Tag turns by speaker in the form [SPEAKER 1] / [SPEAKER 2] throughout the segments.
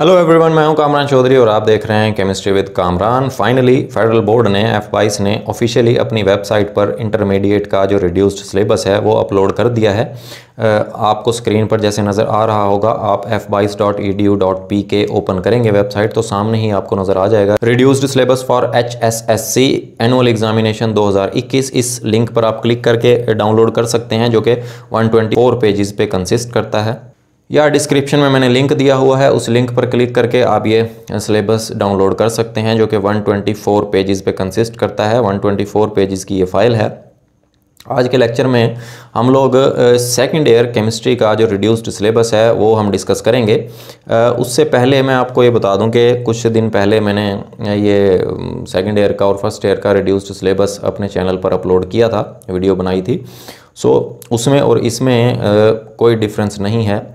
[SPEAKER 1] hello everyone मैं हूं कामरान चौधरी और आप देख रहे हैं chemistry with Kamran finally federal board ने एफ बाईस ने ऑफिशियली अपनी वेबसाइट पर इंटरमीडिएट का जो रिड्यूस्ड सिलेबस है वो अपलोड कर दिया है आपको स्क्रीन पर जैसे नज़र आ रहा होगा आप F dot dot E D P के ओपन करेंगे वेबसाइट तो सामने ही आपको नज़र आ जाएगा reduced syllabus for H S S C annual examination 2021 इस लिंक पर आप क्लिक करके डाउनलोड कर सकते हैं जो कि 124 पेजेस पे कंसिस्ट करता है या डिस्क्रिप्शन में मैंने लिंक दिया हुआ है उस लिंक पर क्लिक करके आप ये सिलेबस डाउनलोड कर सकते हैं जो कि 124 पेजेस पे कंसिस्ट करता है 124 पेजेस की ये फाइल है आज के लेक्चर में हम लोग सेकंड ईयर केमिस्ट्री का जो रिड्यूस्ड सिलेबस है वो हम डिस्कस करेंगे उससे पहले मैं आपको ये बता दूं कि कुछ दिन पहले मैंने ये सेकंड ईयर का और फर्स्ट ईयर का रिड्यूस्ड सिलेबस अपने चैनल पर अपलोड किया था वीडियो बनाई थी सो उसमें और इसमें कोई डिफरेंस नहीं है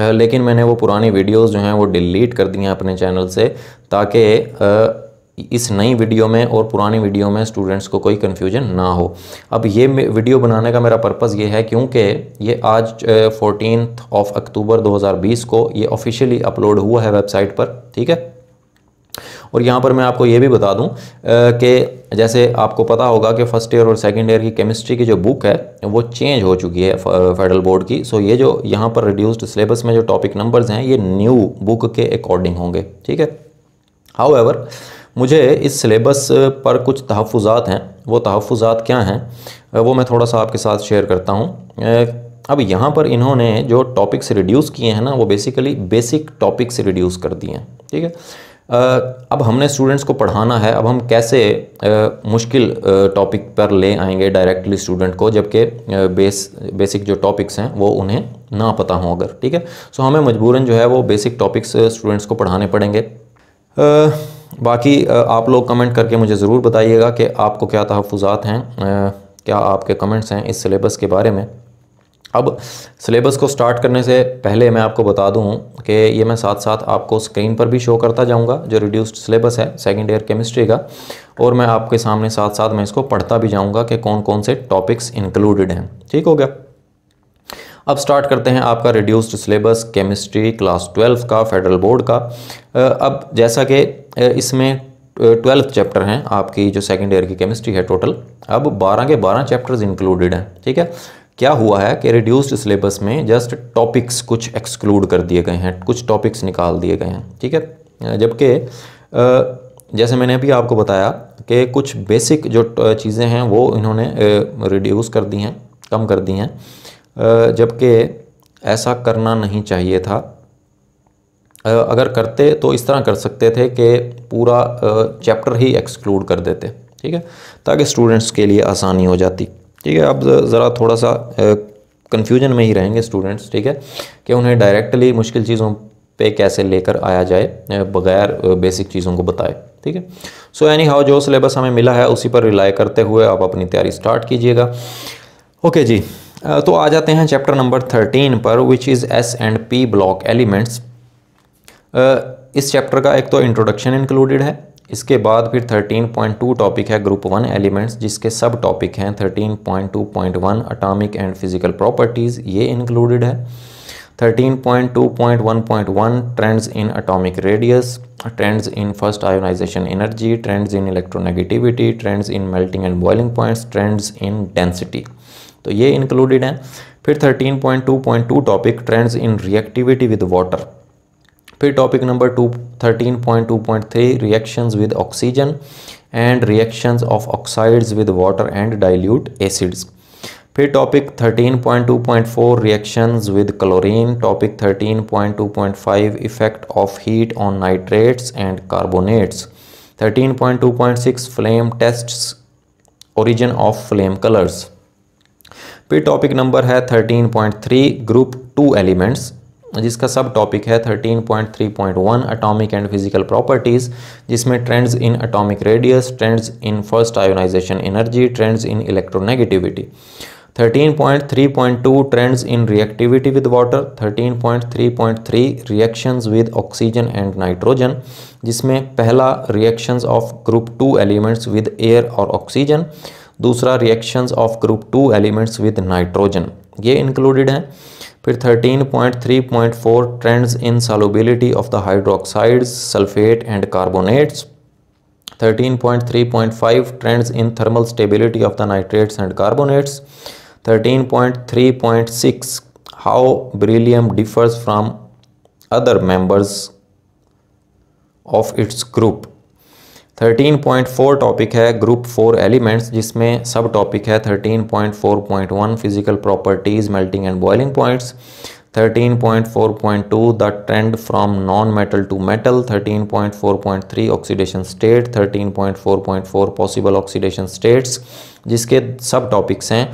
[SPEAKER 1] लेकिन मैंने वो पुरानी वीडियोस जो हैं वो डिलीट कर दी हैं अपने चैनल से ताकि इस नई वीडियो में और पुरानी वीडियो में स्टूडेंट्स को कोई कन्फ्यूजन ना हो अब ये वीडियो बनाने का मेरा पर्पस ये है क्योंकि ये आज फोर्टीन ऑफ अक्टूबर 2020 को ये ऑफिशियली अपलोड हुआ है वेबसाइट पर ठीक है और यहाँ पर मैं आपको ये भी बता दूँ कि जैसे आपको पता होगा कि फ़र्स्ट ईयर और सेकेंड ईयर की केमिस्ट्री की जो बुक है वो चेंज हो चुकी है फेडरल बोर्ड की सो ये जो यहाँ पर रिड्यूस्ड सिलेबस में जो टॉपिक नंबर्स हैं ये न्यू बुक के अकॉर्डिंग होंगे ठीक है हाउ मुझे इस सिलेबस पर कुछ तहफ़ात हैं वो तहफ़ात क्या हैं वो मैं थोड़ा सा आपके साथ शेयर करता हूँ अब यहाँ पर इन्होंने जो टॉपिक्स रिड्यूस किए हैं ना वो बेसिकली बेसिक टॉपिक्स रिड्यूस कर दिए हैं ठीक है अब हमने स्टूडेंट्स को पढ़ाना है अब हम कैसे मुश्किल टॉपिक पर ले आएंगे डायरेक्टली स्टूडेंट को जबकि बेस बेसिक जो टॉपिक्स हैं वो उन्हें ना पता हों अगर ठीक है सो हमें मजबूरन जो है वो बेसिक टॉपिक्स स्टूडेंट्स को पढ़ाने पड़ेंगे बाकी आप लोग कमेंट करके मुझे ज़रूर बताइएगा कि आपको क्या तहफ़ात हैं क्या आपके कमेंट्स हैं इस सिलेबस के बारे में अब सिलेबस को स्टार्ट करने से पहले मैं आपको बता दूं कि ये मैं साथ साथ आपको स्क्रीन पर भी शो करता जाऊंगा जो रिड्यूस्ड सिलेबस है सेकंड ईयर केमिस्ट्री का और मैं आपके सामने साथ साथ मैं इसको पढ़ता भी जाऊंगा कि कौन कौन से टॉपिक्स इंक्लूडेड हैं ठीक हो गया अब स्टार्ट करते हैं आपका reduced syllabus chemistry class twelve का फेडरल बोर्ड का अब जैसा कि इसमें ट्वेल्थ चैप्टर हैं आपकी जो सेकेंड ईयर की केमिस्ट्री है टोटल अब बारह के बारह चैप्टर्स इंक्लूडेड हैं ठीक है क्या हुआ है कि रिड्यूस्ड सिलेबस में जस्ट टॉपिक्स कुछ एक्सक्लूड कर दिए गए हैं कुछ टॉपिक्स निकाल दिए गए हैं ठीक है जबकि जैसे मैंने अभी आपको बताया कि कुछ बेसिक जो चीज़ें हैं वो इन्होंने रिड्यूस कर दी हैं कम कर दी हैं जबकि ऐसा करना नहीं चाहिए था अगर करते तो इस तरह कर सकते थे कि पूरा चैप्टर ही एक्सक्लूड कर देते ठीक है ताकि स्टूडेंट्स के लिए आसानी हो जाती ठीक है अब ज़रा थोड़ा सा कन्फ्यूजन में ही रहेंगे स्टूडेंट्स ठीक है कि उन्हें डायरेक्टली मुश्किल चीज़ों पे कैसे लेकर आया जाए बगैर बेसिक चीज़ों को बताए ठीक है सो एनी हाउ जो सिलेबस हमें मिला है उसी पर रिलाई करते हुए आप अपनी तैयारी स्टार्ट कीजिएगा ओके जी तो आ जाते हैं चैप्टर नंबर थर्टीन पर which is S and P block elements इस चैप्टर का एक तो इंट्रोडक्शन इंक्लूडेड है इसके बाद फिर 13.2 टॉपिक है ग्रुप वन एलिमेंट्स जिसके सब टॉपिक हैं 13.2.1 अटामिक एंड फिजिकल प्रॉपर्टीज़ ये इंक्लूडेड है 13.2.1.1 trends in atomic radius trends in first ionisation energy trends in electronegativity trends in melting and boiling points trends in density तो ये included हैं फिर 13.2.2 topic trends in reactivity with water फिर topic number two thirteen point two point three reactions with oxygen and reactions of oxides with water and dilute acids फिर topic thirteen point point two four reactions with chlorine topic thirteen point point two five effect of heat on nitrates and carbonates thirteen point point two six flame tests origin of flame colours फिर topic number है thirteen point three group two elements जिसका सब topic है 13.3.1 atomic and physical properties जिसमें trends in atomic radius trends in first ionisation energy trends in electronegativity 13.3.2 trends in reactivity with water 13.3.3 reactions with oxygen and nitrogen जिसमें पहला reactions of group two elements with air और oxygen दूसरा reactions of group two elements with nitrogen ये included हैं फिर 13.3.4 trends in solubility of the hydroxides sulphate and carbonates 13.3.5 trends in thermal stability of the nitrates and carbonates 13.3.6 how beryllium differs from other members of its group thirteen point four topic है group four elements जिसमें सब topic है thirteen point four point one physical properties melting and boiling points thirteen point four point two the trend from non metal to metal thirteen point four point three oxidation state thirteen point four point four possible oxidation states जिसके सब topics हैं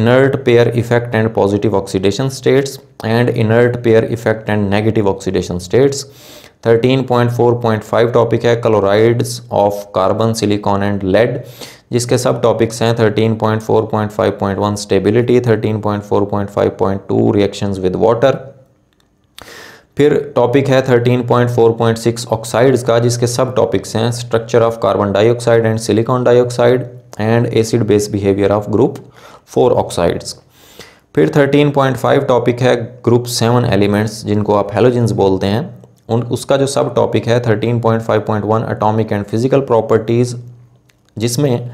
[SPEAKER 1] inert pair effect and positive oxidation states and inert pair effect and negative oxidation states thirteen point four point five topic है chlorides of carbon silicon and lead जिसके सब topics हैं thirteen point four point five point one stability thirteen point four point five point two reactions with water फिर topic है 13.4.6 oxides का जिसके सब topics हैं structure of carbon dioxide and silicon dioxide and acid base behaviour of group four oxides फिर 13.5 topic है group seven elements जिनको आप हेलोजिन्स बोलते हैं उन उसका जो सब टॉपिक है 13.5.1 एटॉमिक एंड फिजिकल प्रॉपर्टीज़ जिसमें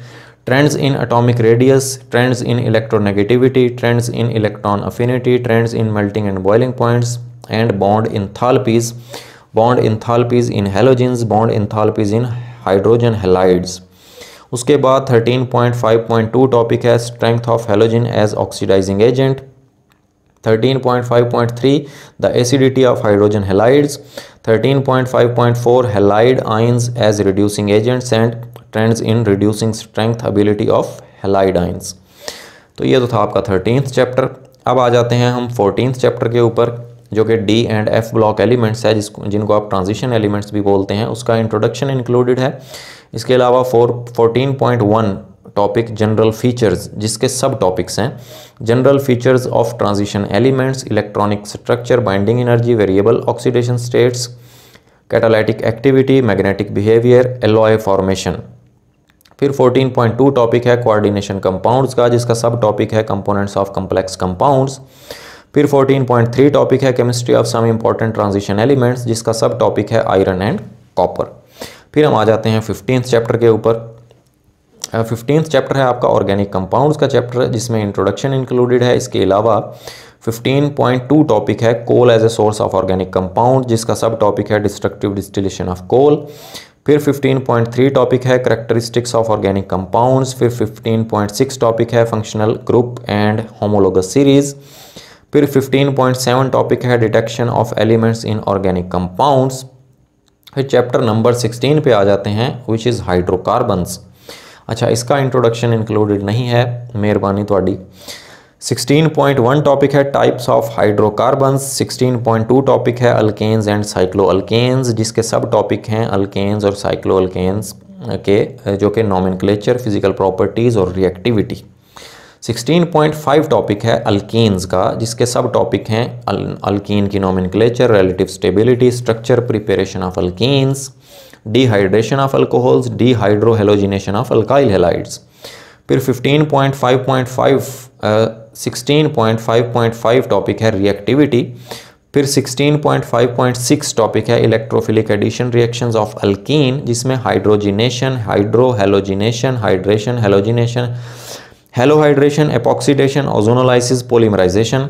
[SPEAKER 1] trends in atomic radius trends in electronegativity trends in electron affinity trends in melting and boiling points and bond enthalpies bond enthalpies in halogen bond enthalpies in hydrogen halides उसके बाद 13.5.2 topic है strength of halogen as oxidising agent 13.5.3 the acidity of hydrogen halides 13.5.4 halide ions as reducing agents and trends in reducing strength ability of halide ions तो ये तो था आपका thirteenth chapter अब आ जाते हैं हम फोर्टीनथ चैप्टर के ऊपर जो कि D and F block elements है जिसको जिनको आप ट्रांजिशन एलिमेंट्स भी बोलते हैं उसका इंट्रोडक्शन इंक्लूडेड है इसके अलावा four fourteen point one topic general features जिसके सब टॉपिक्स हैं general features of transition elements electronic structure binding energy variable oxidation states catalytic activity magnetic behaviour alloy formation फिर 14.2 टॉपिक है कोऑर्डिनेशन कंपाउंड्स का जिसका सब टॉपिक है कंपोनेंट्स ऑफ कम्प्लेक्स कंपाउंड्स फिर 14.3 टॉपिक है chemistry of some important transition elements जिसका सब टॉपिक है आयरन एंड कॉपर फिर हम आ जाते हैं फिफ्टीन चैप्टर के ऊपर फिफ्टीन uh, चैप्टर है आपका ऑर्गेनिक कंपाउंड्स का चैप्टर जिसमें इंट्रोडक्शन इंक्लूडेड है इसके अलावा 15.2 टॉपिक है coal as a source of organic compound जिसका सब टॉपिक है डिस्ट्रक्टिव डिस्टिलेशन ऑफ कोल फिर 15.3 टॉपिक है करेक्टरिस्टिक्स ऑफ ऑर्गेनिक कंपाउंड्स फिर 15.6 टॉपिक है functional group and homologous series फिर 15.7 टॉपिक है detection of elements in organic compounds फिर चैप्टर नंबर 16 पे आ जाते हैं विच इज़ हाइड्रोकार्बन्स अच्छा, इंट्रोडक्शन ਇਸਕਾ नहीं है मेहरबानी थोड़ी सिक्सटीन पॉइंट 16.1 टॉपिक है टाइप्स ऑफ हाइड्रोकार्बन्स 16.2 टॉपिक है अल्केन्स एंड अल्केन्स जिसके सब टॉपिक हैं अल्केन्स और साइक्लो अल्केन्स के जो कि नॉमिनक्लेचर फिजिकल प्रॉपर्टीज़ और रिएक्टिविटी 16.5 टॉपिक है अल्केन्स का जिसके सब टॉपिक हैं अल्कीन की nomenclature relative stability structure preparation of alkenes dehydration of alcohols dehydrohalogenation of alkyl halides फिर 15.5.5 16.5.5 टॉपिक है रिएक्टिविटी फिर 16.5.6 टॉपिक है electrophilic addition reactions of alkene जिसमें hydrogenation hydrohalogenation hydration halogenation halohydration epoxidation ozonolysis polymerization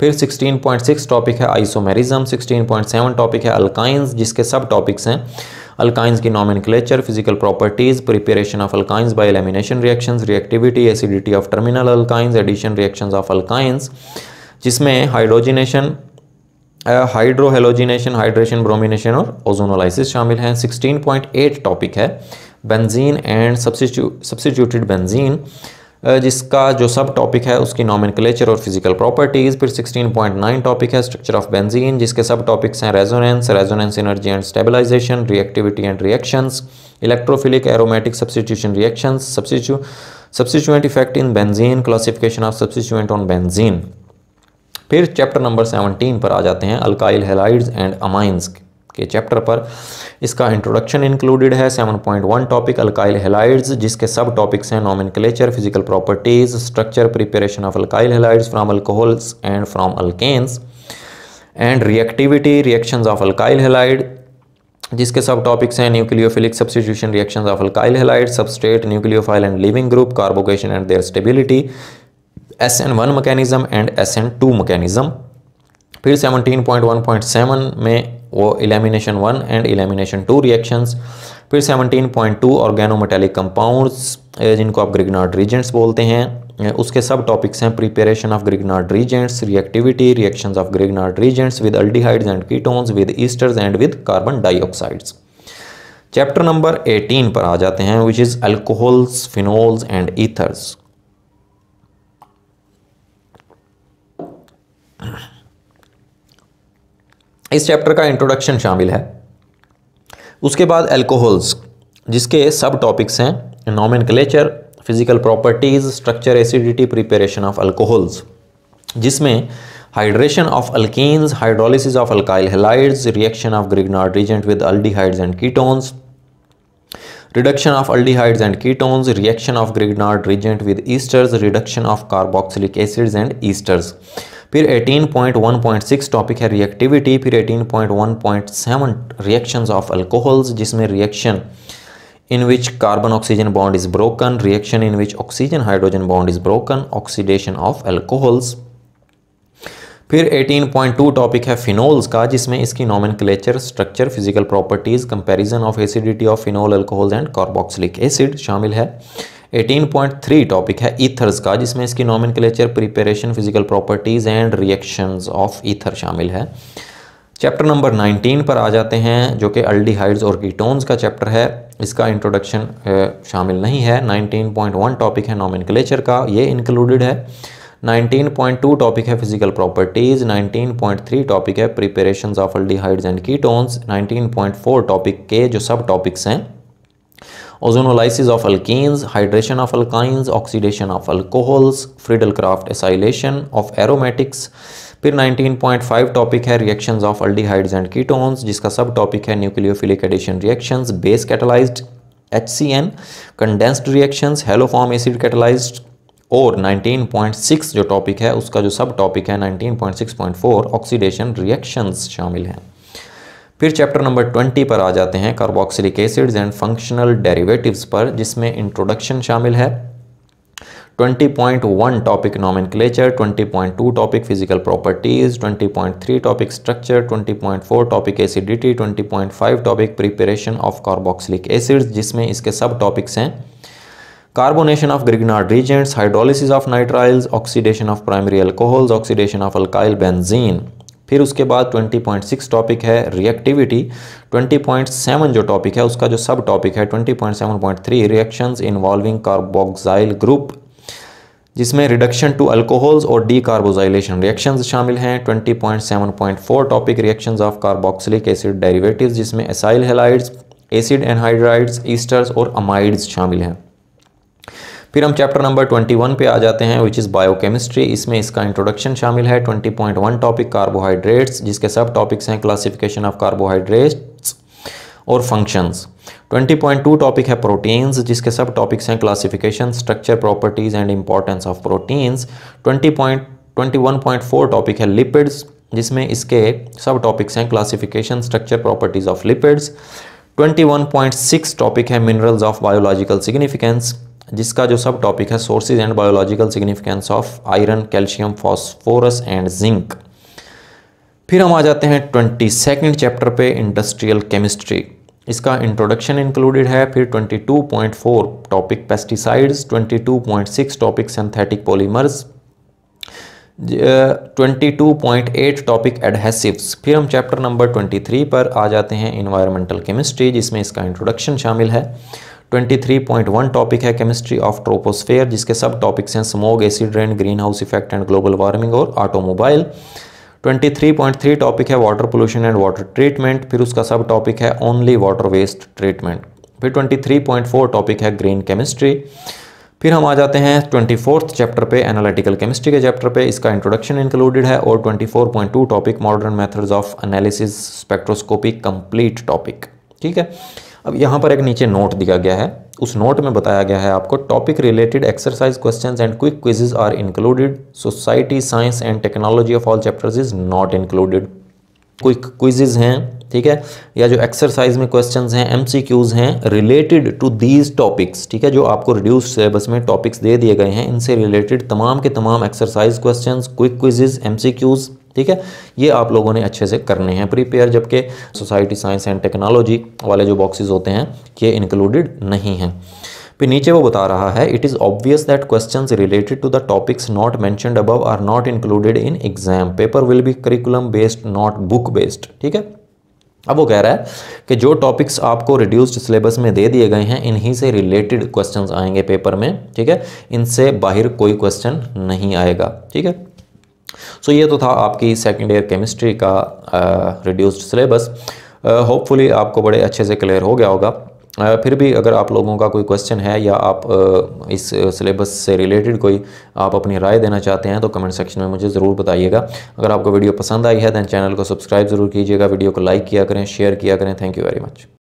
[SPEAKER 1] फिर 16.6 topic है isomerism 16.7 topic है alkynes जिसके सब टॉपिक्स हैं अल्काइंस की nomen physical properties preparation of alkynes by elimination reactions reactivity acidity of terminal alkynes addition reactions of alkynes जिसमें hydrogenation hydrohalogenation hydration bromination और ozonolysis शामिल हैं सिक्सटीन टॉपिक है बेंजीन एंड सब्सिट्यूटेड बेंजीन जिसका जो सब टॉपिक है उसकी नॉमिन और फिजिकल प्रॉपर्टीज़ फिर 16.9 टॉपिक है स्ट्रक्चर ऑफ बेंजीन जिसके सब टॉपिक्स हैं resonance resonance energy and stabilization reactivity and reactions electrophilic aromatic substitution reactions substituent effect in benzene classification of substituent on benzene फिर चैप्टर नंबर सेवनटीन पर आ जाते हैं अल्काइल हेलाइड्स एंड अमाइंस के chapter पर इसका इंट्रोडक्शन इंक्लूडेड है 7.1 topic alkyl halides जिसके सब टॉपिक्स हैं nomen physical properties structure preparation of alkyl halides from alcohols and from alkenes and reactivity reaction of alkyl halide जिसके सब टॉपिक्स हैं nucleophilic substitution reaction of alkyl halide substrate nucleophile and leaving group carbocation and their stability S N one mechanism and S N two mechanism फिर 17.1.7 में वो elimination one and elimination two reactions फिर 17.2 organometallic compounds जिनको आप Grignard Regents बोलते हैं उसके सब टॉपिक्स हैं preparation of Grignard reagents reactivity reactions of Grignard reagents with aldehydes and ketones with esters and with carbon dioxides chapter number 18 पर आ जाते हैं which is alcohols phenols and ethers इस चैप्टर का इंट्रोडक्शन शामिल है उसके बाद एल्कोहल्स जिसके सब टॉपिक्स हैं nomenclature physical properties structure acidity preparation of alcohols जिसमें hydration of alkenes hydrolysis of alkyl halides reaction of Grignard reagent with aldehydes and ketones reduction of aldehydes and ketones reaction of Grignard reagent with esters reduction of carboxylic acids and esters फिर 18.1.6 topic है reactivity फिर 18.1.7 reactions of alcohols जिसमें reaction in which carbon oxygen bond is broken reaction in which oxygen hydrogen bond is broken oxidation of alcohols फिर 18.2 topic है phenols का जिसमें इसकी nomenclature structure physical properties comparison of acidity of phenol alcohols and carboxylic acid शामिल है 18.3 topic है ethers का जिसमें इसकी nomen preparation physical properties and reactions of ether शामिल है चैप्टर नंबर 19 पर आ जाते हैं जो कि अल्डीहाइड्स और कीटोन्स का चैप्टर है इसका इंट्रोडक्शन शामिल नहीं है 19.1 टॉपिक है नॉमिन का ये इंक्लूडेड है 19.2 टॉपिक है फिजिकल प्रॉपर्टीज़ 19.3 टॉपिक है preparation of aldehydes and ketones 19.4 topic के जो सब टॉपिक्स हैं ozonolysis of alkenes hydration of alkynes oxidation of alcohols Friedel Crafts acylation of aromatics फिर 19.5 टॉपिक है reactions of aldehydes and ketones जिसका सब टॉपिक है nucleophilic addition reactions base catalyzed an condensed reactions haloform acid catalyzed और 19.6 जो topic है उसका जो सब टॉपिक है 19.6.4 ऑक्सीडेशन रिएक्शंस शामिल हैं फिर चैप्टर नंबर ट्वेंटी पर आ जाते हैं carboxylic acids and functional derivatives पर जिसमें इंट्रोडक्शन शामिल है 20.1 topic nomenclature topic physical properties 20.3 topic structure 20.4 topic acidity 20.5 topic preparation of carboxylic acids जिसमें इसके सब टॉपिक्स हैं carbonation of Grignard reagents hydrolysis of nitriles oxidation of primary alcohols oxidation of alkyl benzene फिर उसके बाद 20.6 topic है reactivity 20.7 जो topic है उसका जो सब टॉपिक है 20.7.3 रिएक्शंस इन्वॉल्विंग कार्बोक्साइल ग्रुप जिसमें रिडक्शन टू अल्कोहल्स और डी कार्बोजाइलेशन रिएक्शंस शामिल हैं 20.7.4 topic reactions of carboxylic acid derivatives जिसमें acyl halides acid anhydrides esters और अमाइड्स शामिल हैं फिर हम चैप्टर नंबर ट्वेंटी वन पे आ जाते हैं विच इज़ बायोकेमिस्ट्री इसमें इसका इंट्रोडक्शन शामिल है twenty point one topic carbohydrates जिसके सब टॉपिक्स हैं क्लासिफिकेशन ऑफ कार्बोहाइड्रेट्स और फंक्शंस 20.2 टॉपिक है प्रोटीन्स जिसके सब टॉपिक्स हैं classification structure properties and importance of proteins four topic है लिपिड्स जिसमें इसके सब टॉपिक्स हैं classification structure properties of lipids 21.6 topic है मिनरल्स ऑफ बायोलॉजिकल सिग्निफिकेंस जिसका जो सब टॉपिक है sources and biological significance of iron calcium phosphorus and zinc फिर हम आ जाते हैं ट्वेंटी सेकेंड चैप्टर पे इंडस्ट्रियल केमिस्ट्री इसका इंट्रोडक्शन इंक्लूडेड है फिर 22.4 topic pesticides 22.6 topic synthetic polymers 22.8 topic adhesives फिर हम चैप्टर नंबर 23 पर आ जाते हैं इन्वायरमेंटल केमिस्ट्री जिसमें इसका इंट्रोडक्शन शामिल है 23.1 टॉपिक है केमिस्ट्री ऑफ ट्रोपोस्फेयर जिसके सब टॉपिक्स हैं smog acid rain greenhouse effect and global warming और ऑटोमोबाइल 23.3 टॉपिक है water pollution and water treatment फिर उसका सब टॉपिक है ओनली वाटर वेस्ट ट्रीटमेंट फिर 23.4 टॉपिक है ग्रीन केमिस्ट्री फिर हम आ जाते हैं ट्वेंटी फोर्थ चैप्टर पे एनालिटिकल केमिस्ट्री के चैप्टर पे इसका इंट्रोडक्शन इंक्लूडेड है और 24.2 topic modern methods of analysis spectroscopy complete topic ठीक है अब यहाँ पर एक नीचे नोट दिया गया है उस नोट में बताया गया है आपको topic related exercise question and quick quizzes are included society science and technology of all chapters is not included quick quizzes हैं ठीक है या जो एक्सरसाइज में क्वेश्चंस हैं एमसीक्यूज हैं रिलेटेड टू दीज टॉपिक्स ठीक है जो आपको रिड्यूस सिलेबस में टॉपिक्स दे दिए गए हैं इनसे रिलेटेड तमाम के तमाम exercise questions quick quizzes MCQs ठीक है ये आप लोगों ने अच्छे से करने हैं प्रीपेयर जबकि सोसाइटी साइंस एंड टेक्नोलॉजी वाले जो बॉक्सेस होते हैं ये इंक्लूडेड नहीं हैं फिर नीचे वो बता रहा है it is obvious that question related to the topics not mentioned above are not included in exam paper will be curriculum based not book based ठीक है अब वो कह रहा है कि जो टॉपिक्स आपको रिड्यूस्ड सिलेबस में दे दिए गए हैं इन्हीं से रिलेटेड क्वेश्चंस आएंगे पेपर में ठीक है इनसे बाहर कोई क्वेश्चन नहीं आएगा ठीक है सो ये तो था आपकी सेकेंड ईयर केमिस्ट्री का रिड्यूस्ड सिलेबस होपफुली आपको बड़े अच्छे से क्लियर हो गया होगा फिर भी अगर आप लोगों का कोई क्वेश्चन है या आप इस सिलेबस से रिलेटेड कोई आप अपनी राय देना चाहते हैं तो कमेंट सेक्शन में मुझे ज़रूर बताइएगा अगर आपको वीडियो पसंद आई है दैन चैनल को सब्सक्राइब ज़रूर कीजिएगा वीडियो को लाइक किया करें शेयर किया करें थैंक यू वेरी मच